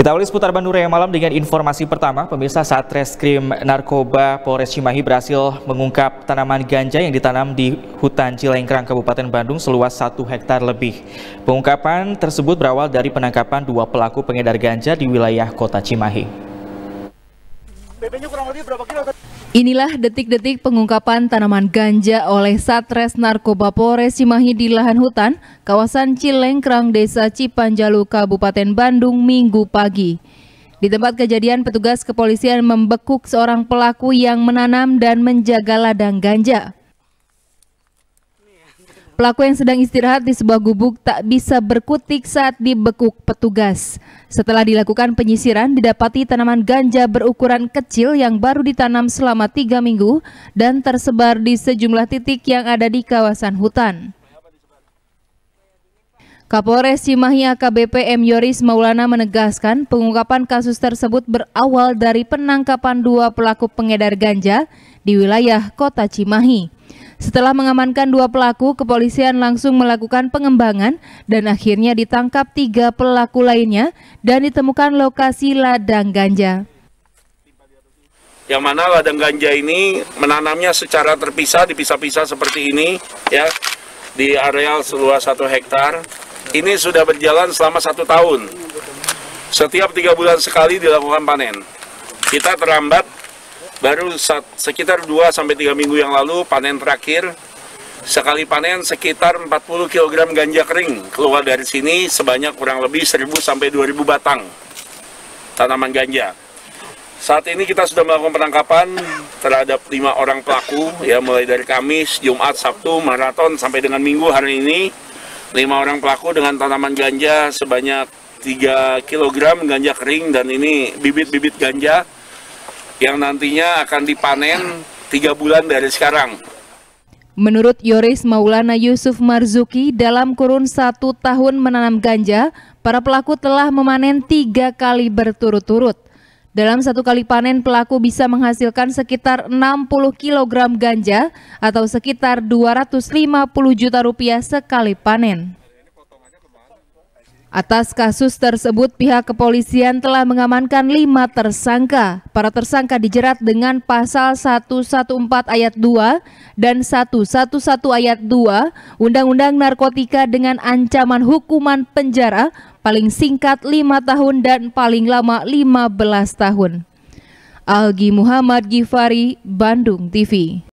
Kita awali seputar Bandung Raya Malam dengan informasi pertama, pemirsa saat reskrim narkoba Polres Cimahi berhasil mengungkap tanaman ganja yang ditanam di hutan Cilengkrang Kabupaten Bandung seluas 1 hektar lebih. Pengungkapan tersebut berawal dari penangkapan dua pelaku pengedar ganja di wilayah kota Cimahi. Inilah detik-detik pengungkapan tanaman ganja oleh Satres Narkoba Polres Cimahi di lahan hutan, kawasan Cilengkrang, Desa Cipanjalu, Kabupaten Bandung, Minggu pagi. Di tempat kejadian, petugas kepolisian membekuk seorang pelaku yang menanam dan menjaga ladang ganja. Pelaku yang sedang istirahat di sebuah gubuk tak bisa berkutik saat dibekuk petugas. Setelah dilakukan penyisiran, didapati tanaman ganja berukuran kecil yang baru ditanam selama tiga minggu dan tersebar di sejumlah titik yang ada di kawasan hutan. Kapolres Cimahi AKBP M. Yoris Maulana menegaskan pengungkapan kasus tersebut berawal dari penangkapan dua pelaku pengedar ganja di wilayah kota Cimahi. Setelah mengamankan dua pelaku, kepolisian langsung melakukan pengembangan dan akhirnya ditangkap tiga pelaku lainnya dan ditemukan lokasi ladang ganja. Yang mana ladang ganja ini menanamnya secara terpisah, dipisah-pisah seperti ini, ya di areal seluas satu hektar. Ini sudah berjalan selama satu tahun. Setiap tiga bulan sekali dilakukan panen. Kita terlambat baru sekitar 2 sampai 3 minggu yang lalu panen terakhir sekali panen sekitar 40 kg ganja kering keluar dari sini sebanyak kurang lebih 1000 sampai 2000 batang tanaman ganja. Saat ini kita sudah melakukan penangkapan terhadap lima orang pelaku ya mulai dari Kamis, Jumat, Sabtu, maraton sampai dengan Minggu hari ini lima orang pelaku dengan tanaman ganja sebanyak 3 kg ganja kering dan ini bibit-bibit ganja yang nantinya akan dipanen tiga bulan dari sekarang. Menurut Yoris Maulana Yusuf Marzuki, dalam kurun satu tahun menanam ganja, para pelaku telah memanen tiga kali berturut-turut. Dalam satu kali panen, pelaku bisa menghasilkan sekitar 60 kg ganja atau sekitar 250 juta rupiah sekali panen. Atas kasus tersebut, pihak kepolisian telah mengamankan lima tersangka. Para tersangka dijerat dengan pasal 114 ayat 2 dan 111 ayat 2 Undang-Undang Narkotika dengan ancaman hukuman penjara paling singkat lima tahun dan paling lama 15 tahun. Algi Muhammad Gifari, Bandung TV